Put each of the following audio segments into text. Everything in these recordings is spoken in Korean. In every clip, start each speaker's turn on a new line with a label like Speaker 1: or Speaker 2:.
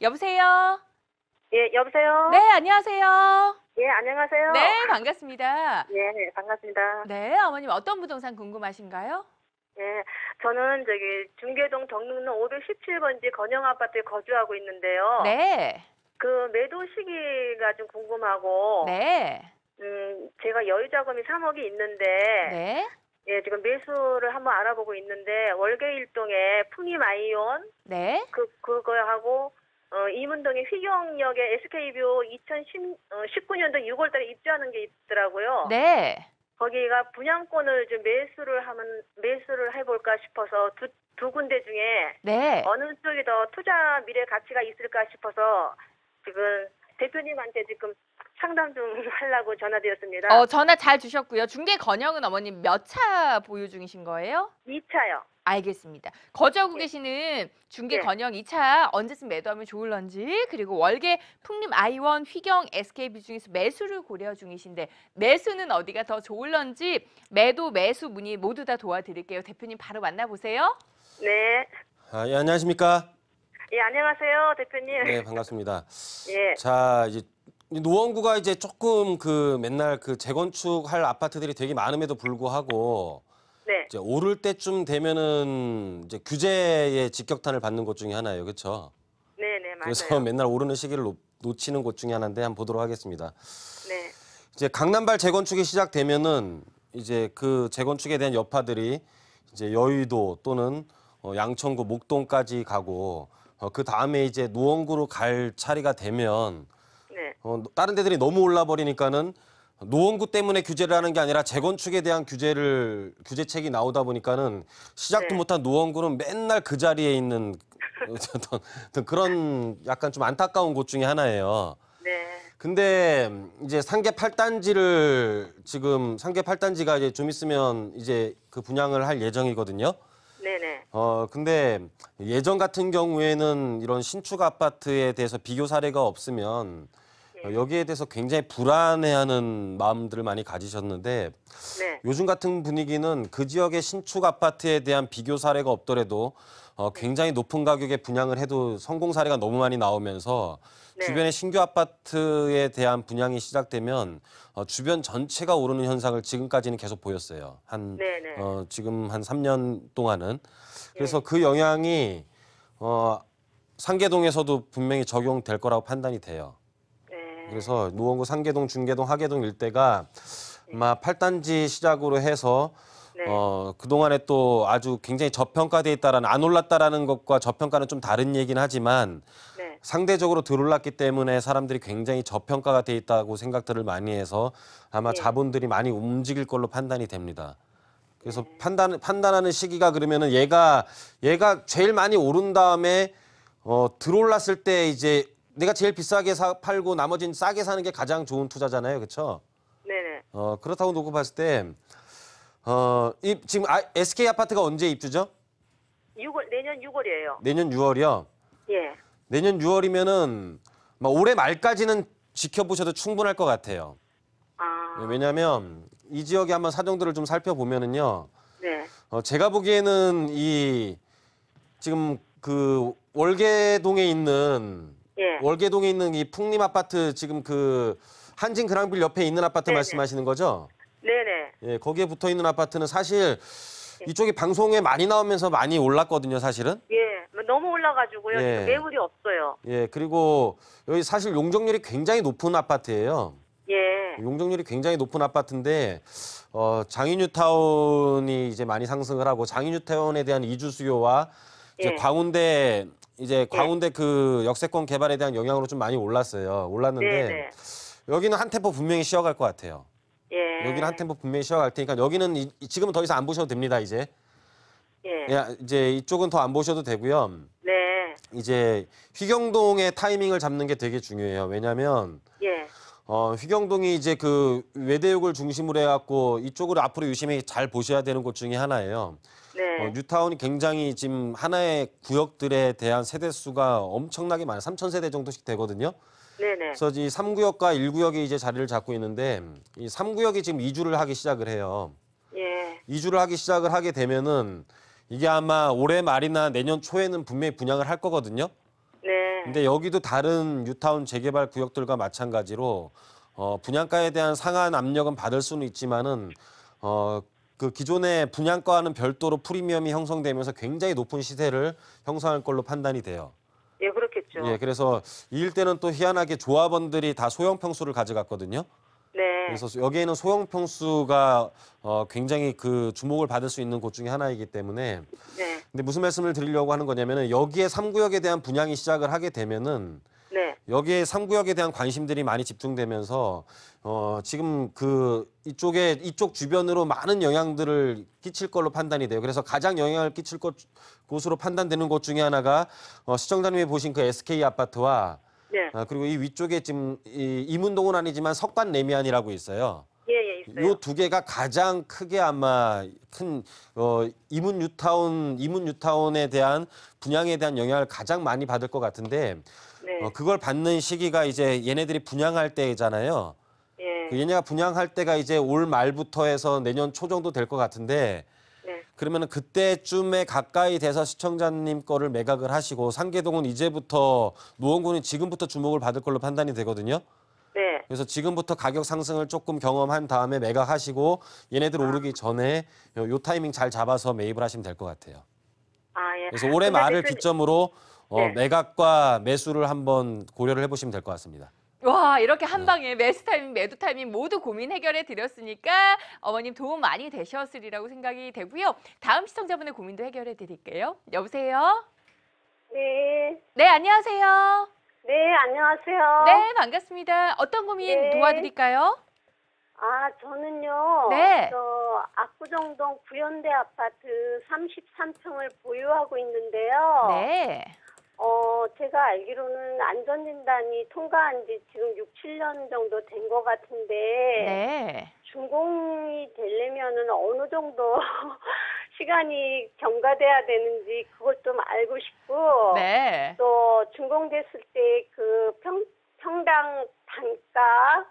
Speaker 1: 여보세요? 예, 여보세요? 네, 안녕하세요. 예, 안녕하세요. 네, 반갑습니다. 예, 반갑습니다. 네, 어머님 어떤 부동산 궁금하신가요? 예, 저는 저기 중계동 정릉로 517번지 건영 아파트에 거주하고 있는데요. 네. 그 매도 시기가 좀 궁금하고. 네. 음, 제가 여유 자금이 3억이 있는데. 네. 예, 지금 매수를 한번 알아보고 있는데 월계 일동에 풍이마이온 네. 그 그거하고 어, 이문동의 휘경역에 SK비오 2019년도 6월달에 입주하는 게 있더라고요. 네. 거기가 분양권을 좀 매수를 하면 매수를 해볼까 싶어서 두, 두 군데 중에 네. 어느 쪽이 더 투자 미래 가치가 있을까 싶어서 지금 대표님한테 지금 상담 좀 하려고 전화드렸습니다. 어, 전화 잘 주셨고요. 중개 건영은 어머님 몇 차 보유 중이신 거예요? 2차요. 알겠습니다. 거주하고 네. 계시는 중계 네. 건영 2차 언제쯤 매도하면 좋을런지 그리고 월계 풍림 아이원 휘경 SKB 중에서 매수를 고려 중이신데 매수는 어디가 더 좋을런지 매도 매수 문의 모두 다 도와드릴게요. 대표님 바로 만나보세요. 네.
Speaker 2: 아, 예, 안녕하십니까?
Speaker 1: 예, 안녕하세요, 대표님. 네,
Speaker 2: 반갑습니다. 예. 자, 이제 노원구가 이제 조금 그 맨날 그 재건축할 아파트들이 되게 많음에도 불구하고 네. 이제 오를 때쯤 되면은 이제 규제의 직격탄을 받는 곳 중에 하나예요. 그렇죠? 네, 네, 맞아요. 그래서 맨날 오르는 시기를 놓, 치는곳 중에 하나인데 한번 보도록 하겠습니다. 네. 이제 강남발 재건축이 시작되면은 이제 그 재건축에 대한 여파들이 이제 여의도 또는 어, 양천구 목동까지 가고 어, 그 다음에 이제 노원구로 갈 차례가 되면 네. 어, 다른 데들이 너무 올라 버리니까는 노원구 때문에 규제를 하는 게 아니라 재건축에 대한 규제를 규제책이 나오다 보니까는 시작도 네. 못한 노원구는 맨날 그 자리에 있는 어떤, 그런 약간 좀 안타까운 곳 중에 하나예요. 네. 근데 이제 상계 8단지를 지금 상계 8단지가 이제 좀 있으면 이제 그 분양을 할 예정이거든요. 네네. 어 근데 예전 같은 경우에는 이런 신축 아파트에 대해서 비교 사례가 없으면 어, 여기에 대해서 굉장히 불안해하는 마음들을 많이 가지셨는데 네. 요즘 같은 분위기는 그 지역의 신축 아파트에 대한 비교 사례가 없더라도 어, 네. 굉장히 높은 가격에 분양을 해도 성공 사례가 너무 많이 나오면서 네. 주변의 신규 아파트에 대한 분양이 시작되면 어, 주변 전체가 오르는 현상을 지금까지는 계속 보였어요. 한 네, 네. 어, 지금 한 3년 동안은 그래서 그 영향이 어, 상계동에서도 분명히 적용될 거라고 판단이 돼요. 그래서 노원구 상계동, 중계동, 하계동 일대가 아마 네. 팔단지 시작으로 해서 네. 어, 그동안에 또 아주 굉장히 저평가돼 있다라는 안 올랐다라는 것과 저평가는 좀 다른 얘기는 하지만 네. 상대적으로 덜 올랐기 때문에 사람들이 굉장히 저평가가 돼 있다고 생각들을 많이 해서 아마 네. 자본들이 많이 움직일 걸로 판단이 됩니다. 그래서 네. 판단 판단하는 시기가 그러면은 얘가 얘가 제일 많이 오른 다음에 어, 들어올랐을 때 이제 내가 제일 비싸게 사, 팔고 나머지는 싸게 사는 게 가장 좋은 투자잖아요. 그렇죠? 네네. 어, 그렇다고 놓고 봤을 때 어, 이, 지금 아, SK 아파트가 언제 입주죠?
Speaker 1: 6월 내년 6월이에요.
Speaker 2: 내년 6월이요? 예. 내년 6월이면은 올해 말까지는 지켜보셔도 충분할 것 같아요. 아. 왜냐하면 이 지역의 한번 사정들을 좀살펴보면은 네. 어, 제가 보기에는 이 지금 그 월계동에 있는 예. 월계동에 있는 이 풍림 아파트 지금 그 한진 그랑빌 옆에 있는 아파트 네네. 네. 말씀하시는 거죠? 네네. 네. 예, 거기에 붙어 있는 아파트는 사실 예. 이쪽이 방송에 많이 나오면서 많이 올랐거든요, 사실은.
Speaker 1: 예, 너무 올라가지고요. 예. 매물이 없어요.
Speaker 2: 예, 그리고 여기 사실 용적률이 굉장히 높은 아파트예요. 예. 용적률이 굉장히 높은 아파트인데 어, 장인유타운이 이제 많이 상승을 하고 장인유타운에 대한 이주 수요와 이제 예. 광운대 이제 광운대 예. 그 역세권 개발에 대한 영향으로 좀 많이 올랐어요. 올랐는데 네네. 네. 여기는 한 템포 분명히 쉬어갈 것 같아요.
Speaker 1: 예. 여기는 한
Speaker 2: 템포 분명히 쉬어갈 테니까 여기는 이, 지금은 더 이상 안 보셔도 됩니다. 이제 예. 야, 예, 이제 이쪽은 더 안 보셔도 되고요. 네. 이제 휘경동의 타이밍을 잡는 게 되게 중요해요. 왜냐하면 예. 어, 휘경동이 이제 그 외대역을 중심으로 해갖고 이쪽으로 앞으로 유심히 잘 보셔야 되는 곳 중에 하나예요. 어, 네. 어, 뉴타운이 굉장히 지금 하나의 구역들에 대한 세대 수가 엄청나게 많아요. 3천 세대 정도씩 되거든요. 네네. 그래서 이 3구역과 1구역이 이제 자리를 잡고 있는데 이 3구역이 지금 이주를 하기 시작을 해요. 예. 이주를 하기 시작을 하게 되면은 이게 아마 올해 말이나 내년 초에는 분명히 분양을 할 거거든요. 네. 근데 여기도 다른 뉴타운 재개발 구역들과 마찬가지로 어, 분양가에 대한 상한 압력은 받을 수는 있지만은 어, 그 기존의 분양가와는 별도로 프리미엄이 형성되면서 굉장히 높은 시세를 형성할 걸로 판단이 돼요. 예, 그렇겠죠. 예, 그래서 이 일대는 또 희한하게 조합원들이 다 소형 평수를 가져갔거든요. 네. 그래서 여기에는 소형 평수가 어, 굉장히 그 주목을 받을 수 있는 곳 중에 하나이기 때문에. 네. 근데 무슨 말씀을 드리려고 하는 거냐면은 여기에 삼구역에 대한 분양이 시작을 하게 되면은 여기에 3구역에 대한 관심들이 많이 집중되면서 어, 지금 그 이쪽에 이쪽 주변으로 많은 영향들을 끼칠 걸로 판단이 돼요. 그래서 가장 영향을 끼칠 것, 곳으로 판단되는 곳 중에 하나가 어, 시청자님이 보신 그 SK 아파트와 네. 아, 그리고 이 위쪽에 지금 이, 이문동은 아니지만 석관 레미안이라고 있어요. 이두 예, 예, 개가 가장 크게 아마 큰 어, 이문 유타운 이문 유타운에 대한 분양에 대한 영향을 가장 많이 받을 것 같은데 네. 어, 그걸 받는 시기가 이제 얘네들이 분양할 때잖아요. 예. 그 얘네가 분양할 때가 이제 올 말부터 해서 내년 초 정도 될 것 같은데 네. 그러면 그때쯤에 가까이 돼서 시청자님 거를 매각을 하시고 상계동은 이제부터 노원구는 지금부터 주목을 받을 걸로 판단이 되거든요. 네. 그래서 지금부터 가격 상승을 조금 경험한 다음에 매각하시고 얘네들 아. 오르기 전에 요, 타이밍 잘 잡아서 매입을 하시면 될 것 같아요.
Speaker 1: 아, 예. 그래서 올해 말을 대 그 기점으로 어, 네.
Speaker 2: 매각과 매수를 한번 고려를 해보시면 될 것 같습니다.
Speaker 1: 와 이렇게 한 네. 방에 매수 타이밍 매도 타이밍 모두 고민 해결해 드렸으니까 어머님 도움 많이 되셨으리라고 생각이 되고요 다음 시청자분의 고민도 해결해 드릴게요 여보세요 네. 네 안녕하세요 네, 안녕하세요. 네 반갑습니다 어떤 고민 네. 도와드릴까요 아, 저는요. 네. 저 압구정동 구현대 아파트 33평을 보유하고 있는데요. 네 어, 제가 알기로는 안전진단이 통과한 지 지금 6, 7년 정도 된 것 같은데, 네. 준공이 되려면은 어느 정도 시간이 경과돼야 되는지 그것 좀 알고 싶고, 네. 또 준공됐을 때 그 평, 평당 단가,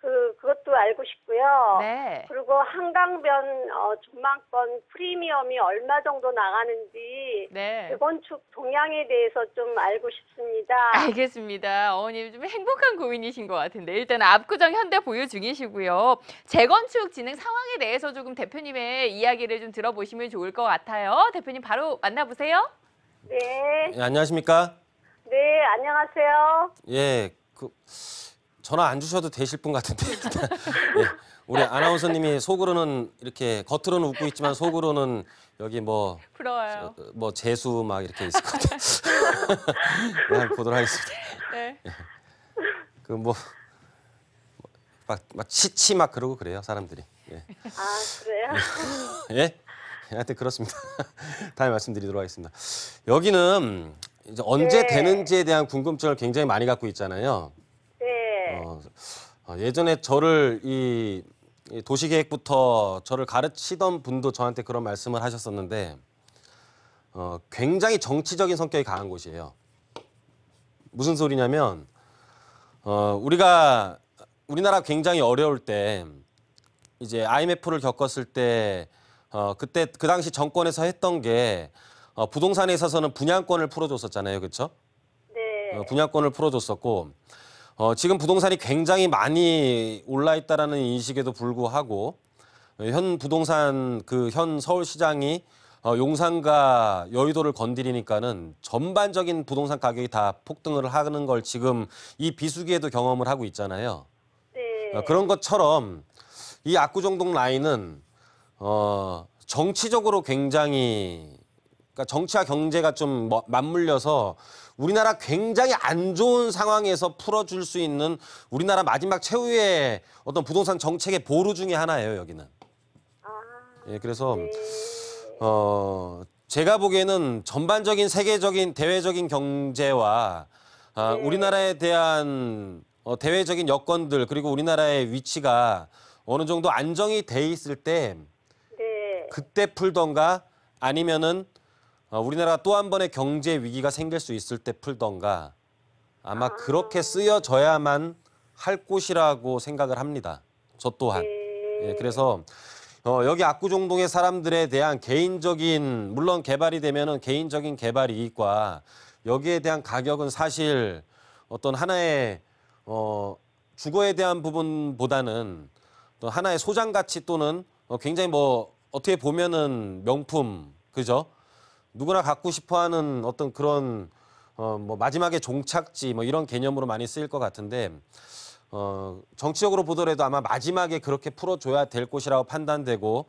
Speaker 1: 그 그것도 알고 싶고요. 네. 그리고 한강변 어, 전망권 프리미엄이 얼마 정도 나가는지 네. 재건축 동향에 대해서 좀 알고 싶습니다. 알겠습니다. 어머님 좀 행복한 고민이신 것 같은데 일단 압구정 현대 보유 중이시고요. 재건축 진행 상황에 대해서 조금 대표님의 이야기를 좀 들어보시면 좋을 것 같아요. 대표님 바로 만나보세요. 네.
Speaker 2: 예, 안녕하십니까?
Speaker 1: 네, 안녕하세요.
Speaker 2: 예, 그 전화 안 주셔도 되실 분 같은데 일단
Speaker 1: 예, 우리
Speaker 2: 아나운서님이 속으로는 이렇게 겉으로는 웃고 있지만 속으로는 여기 뭐 부러워요. 저, 그 뭐 재수 막 이렇게 있을 것 같아요. 그 보도록 하겠습니다. 네. 예. 그뭐막 막 치치 막 그러고 그래요 사람들이. 예.
Speaker 1: 아 그래요?
Speaker 2: 네. 예? 하여튼 그렇습니다. 다음에 말씀드리도록 하겠습니다. 여기는 이제 언제 네. 되는지에 대한 궁금증을 굉장히 많이 갖고 있잖아요. 어, 예전에 저를 이, 이 도시계획부터 저를 가르치던 분도 저한테 그런 말씀을 하셨었는데 어, 굉장히 정치적인 성격이 강한 곳이에요. 무슨 소리냐면 어, 우리가 우리나라 굉장히 어려울 때 이제 IMF를 겪었을 때 어, 그때 그 당시 정권에서 했던 게 어, 부동산에 있어서는 분양권을 풀어줬었잖아요, 그렇죠? 네. 어, 분양권을 풀어줬었고 어, 지금 부동산이 굉장히 많이 올라 있다라는 인식에도 불구하고 현 부동산 그 현 서울시장이 어, 용산과 여의도를 건드리니까는 전반적인 부동산 가격이 다 폭등을 하는 걸 지금 이 비수기에도 경험을 하고 있잖아요. 네. 어, 그런 것처럼 이 압구정동 라인은 어, 정치적으로 굉장히 그러니까 정치와 경제가 좀 맞물려서 우리나라 굉장히 안 좋은 상황에서 풀어줄 수 있는 우리나라 마지막 최후의 어떤 부동산 정책의 보루 중에 하나예요, 여기는. 예, 그래서 아, 네. 어, 제가 보기에는 전반적인 세계적인 대외적인 경제와 아, 네. 우리나라에 대한 어, 대외적인 여건들 그리고 우리나라의 위치가 어느 정도 안정이 돼 있을 때 네. 그때 풀던가 아니면은 어, 우리나라 또 한 번의 경제 위기가 생길 수 있을 때 풀던가 아마 그렇게 아. 쓰여져야만 할 곳이라고 생각을 합니다. 저 또한. 네. 예, 그래서 어, 여기 압구정동의 사람들에 대한 개인적인 물론 개발이 되면은 개인적인 개발 이익과 여기에 대한 가격은 사실 어떤 하나의 어, 주거에 대한 부분보다는 또 하나의 소장 가치 또는 어, 굉장히 뭐 어떻게 보면은 명품 그죠? 누구나 갖고 싶어하는 어떤 그런 어, 뭐 마지막에 종착지 뭐 이런 개념으로 많이 쓰일 것 같은데 어, 정치적으로 보더라도 아마 마지막에 그렇게 풀어줘야 될 곳이라고 판단되고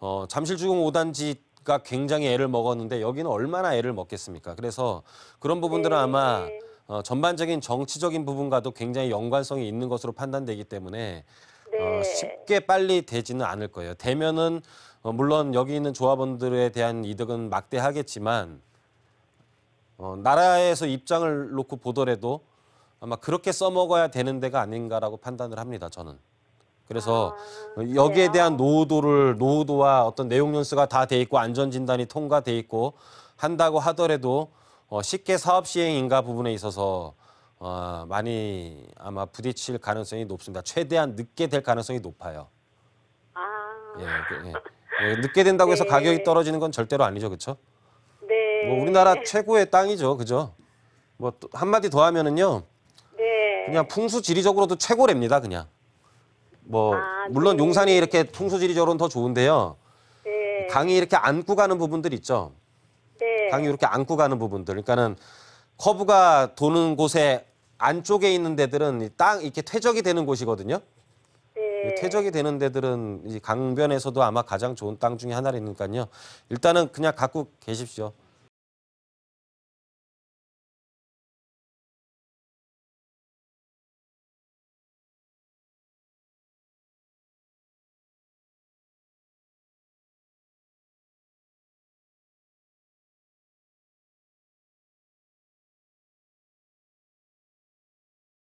Speaker 2: 어, 잠실주공 5단지가 굉장히 애를 먹었는데 여기는 얼마나 애를 먹겠습니까? 그래서 그런 부분들은 네. 아마 네. 어, 전반적인 정치적인 부분과도 굉장히 연관성이 있는 것으로 판단되기 때문에 어, 네. 쉽게 빨리 되지는 않을 거예요. 되면은 어, 물론 여기 있는 조합원들에 대한 이득은 막대하겠지만 어, 나라에서 입장을 놓고 보더라도 아마 그렇게 써먹어야 되는 데가 아닌가라고 판단을 합니다. 저는. 그래서 아, 여기에 대한 노후도를 노후도와 어떤 내용 연수가 다 돼 있고 안전 진단이 통과돼 있고 한다고 하더라도 어, 쉽게 사업 시행인가 부분에 있어서 어, 많이 아마 부딪힐 가능성이 높습니다. 최대한 늦게 될 가능성이 높아요. 아. 예, 그, 예. 예, 늦게 된다고 해서 네. 가격이 떨어지는 건 절대로 아니죠, 그렇죠?
Speaker 1: 네. 뭐 우리나라
Speaker 2: 최고의 땅이죠, 그죠? 뭐 한마디 더 하면은요, 네. 그냥 풍수지리적으로도 최고랍니다, 그냥. 뭐 아, 물론 네. 용산이 이렇게 풍수지리적으로는 더 좋은데요. 네. 강이 이렇게 안고 가는 부분들 있죠. 네. 강이 이렇게 안고 가는 부분들, 그러니까는 커브가 도는 곳에 안쪽에 있는 데들은 땅 이렇게 퇴적이 되는 곳이거든요.
Speaker 1: 네. 퇴적이
Speaker 2: 되는 데들은 강변에서도 아마 가장 좋은 땅 중에 하나라니까요. 일단은 그냥 갖고 계십시오.